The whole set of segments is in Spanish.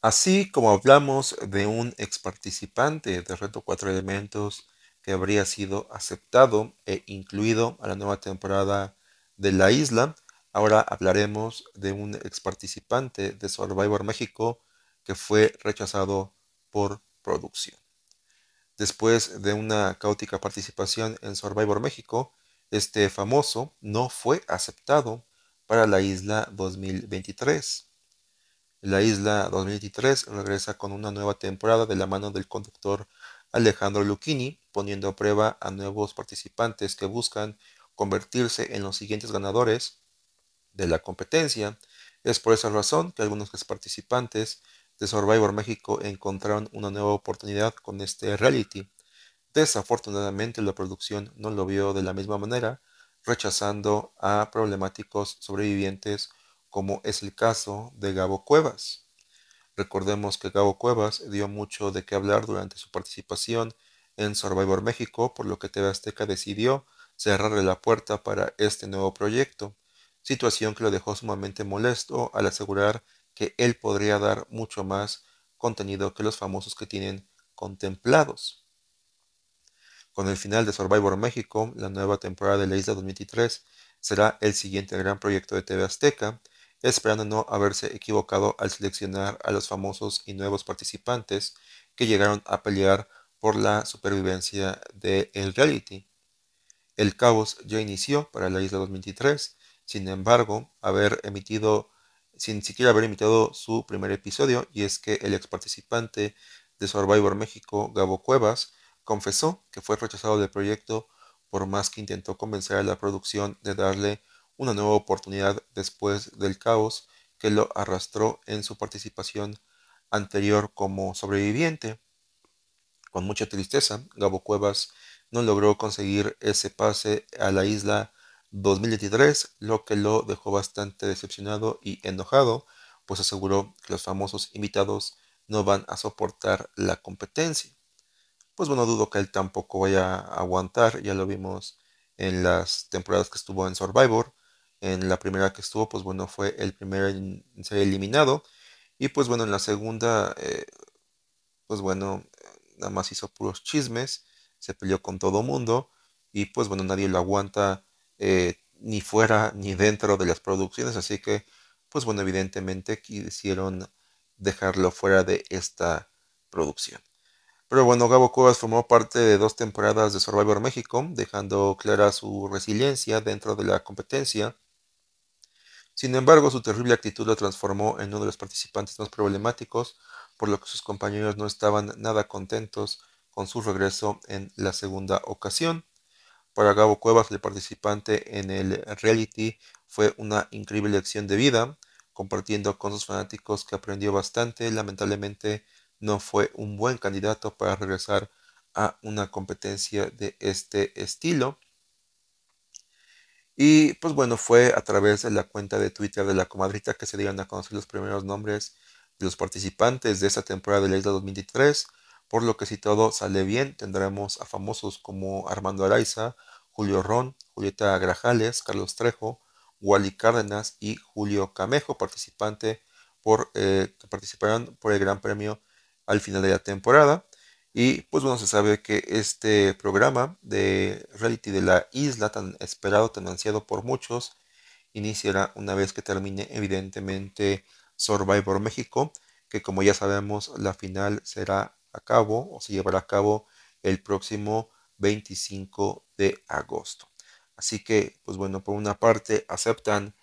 Así como hablamos de un ex participante de Reto Cuatro Elementos que habría sido aceptado e incluido a la nueva temporada de La Isla, ahora hablaremos de un ex participante de Survivor México que fue rechazado por producción. Después de una caótica participación en Survivor México, este famoso no fue aceptado para la isla 2023 la Isla 2023 regresa con una nueva temporada de la mano del conductor Alejandro Lucchini, poniendo a prueba a nuevos participantes que buscan convertirse en los siguientes ganadores de la competencia. Es por esa razón que algunos participantes de Survivor México encontraron una nueva oportunidad con este reality. Desafortunadamente la producción no lo vio de la misma manera, rechazando a problemáticos sobrevivientes como es el caso de Gabo Cuevas. Recordemos que Gabo Cuevas dio mucho de qué hablar durante su participación en Survivor México, por lo que TV Azteca decidió cerrarle la puerta para este nuevo proyecto, situación que lo dejó sumamente molesto al asegurar que él podría dar mucho más contenido que los famosos que tienen contemplados. Con el final de Survivor México, la nueva temporada de la Isla 2023 será el siguiente gran proyecto de TV Azteca, esperando no haberse equivocado al seleccionar a los famosos y nuevos participantes que llegaron a pelear por la supervivencia de El reality. El caos ya inició para la isla 2023, sin embargo, haber emitido, sin siquiera haber emitido su primer episodio, y es que el ex participante de Survivor México, Gabo Cuevas, confesó que fue rechazado del proyecto por más que intentó convencer a la producción de darle una nueva oportunidad después del caos que lo arrastró en su participación anterior como sobreviviente. Con mucha tristeza, Gabo Cuevas no logró conseguir ese pase a la isla 2023, lo que lo dejó bastante decepcionado y enojado, pues aseguró que los famosos invitados no van a soportar la competencia. Pues bueno, dudo que él tampoco vaya a aguantar, ya lo vimos en las temporadas que estuvo en Survivor, en la primera que estuvo, pues bueno, fue el primero en ser eliminado. Y pues bueno, en la segunda, eh, pues bueno, nada más hizo puros chismes, se peleó con todo mundo y pues bueno, nadie lo aguanta eh, ni fuera ni dentro de las producciones, así que pues bueno, evidentemente quisieron dejarlo fuera de esta producción. Pero bueno, Gabo Cuevas formó parte de dos temporadas de Survivor México, dejando clara su resiliencia dentro de la competencia sin embargo, su terrible actitud lo transformó en uno de los participantes más problemáticos, por lo que sus compañeros no estaban nada contentos con su regreso en la segunda ocasión. Para Gabo Cuevas, el participante en el reality fue una increíble lección de vida, compartiendo con sus fanáticos que aprendió bastante. Lamentablemente no fue un buen candidato para regresar a una competencia de este estilo. Y pues bueno, fue a través de la cuenta de Twitter de la comadrita que se dieron a conocer los primeros nombres de los participantes de esta temporada de la Isla 2023, por lo que si todo sale bien tendremos a famosos como Armando Araiza, Julio Ron, Julieta Grajales, Carlos Trejo, Wally Cárdenas y Julio Camejo, participante por, eh, que participarán por el Gran Premio al final de la temporada. Y pues bueno, se sabe que este programa de reality de la isla, tan esperado, tan ansiado por muchos, iniciará una vez que termine evidentemente Survivor México, que como ya sabemos la final será a cabo o se llevará a cabo el próximo 25 de agosto. Así que, pues bueno, por una parte aceptan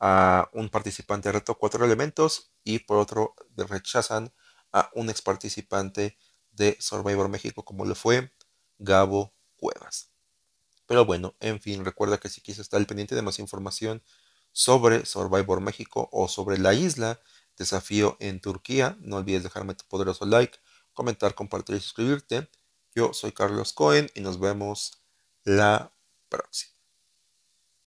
a un participante reto cuatro elementos y por otro rechazan a un ex participante de Survivor México como lo fue Gabo Cuevas. Pero bueno, en fin, recuerda que si quieres estar al pendiente de más información sobre Survivor México o sobre la isla, desafío en Turquía, no olvides dejarme tu poderoso like, comentar, compartir y suscribirte. Yo soy Carlos Cohen y nos vemos la próxima.